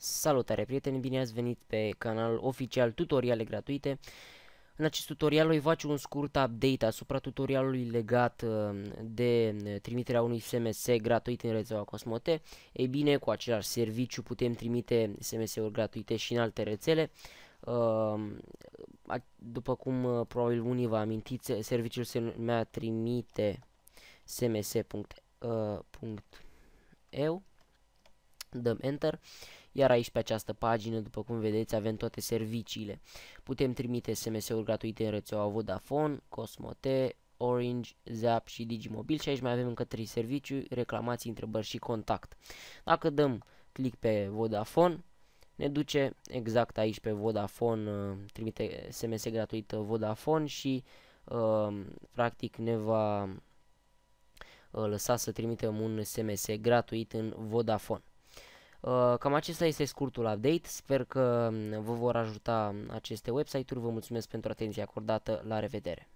Salutare prieteni, bine ați venit pe canal oficial Tutoriale Gratuite. În acest tutorial voi face un scurt update asupra tutorialului legat uh, de trimiterea unui SMS gratuit în rețeaua Cosmote. Ei bine, cu același serviciu putem trimite SMS-uri gratuite și în alte rețele. Uh, după cum uh, probabil unii vă amintiți, serviciul se numea trimite sms.eu. Dăm Enter. Uh, iar aici pe această pagină, după cum vedeți, avem toate serviciile. Putem trimite SMS-uri gratuite în rețeaua Vodafone, Cosmote, Orange, Zap și Digimobil și aici mai avem încă 3 servicii, reclamații, întrebări și contact. Dacă dăm click pe Vodafone, ne duce exact aici pe Vodafone, uh, trimite SMS gratuit uh, Vodafone și uh, practic ne va uh, lăsa să trimitem un SMS gratuit în Vodafone. Uh, cam acesta este scurtul update, sper că um, vă vor ajuta aceste website-uri, vă mulțumesc pentru atenția acordată, la revedere!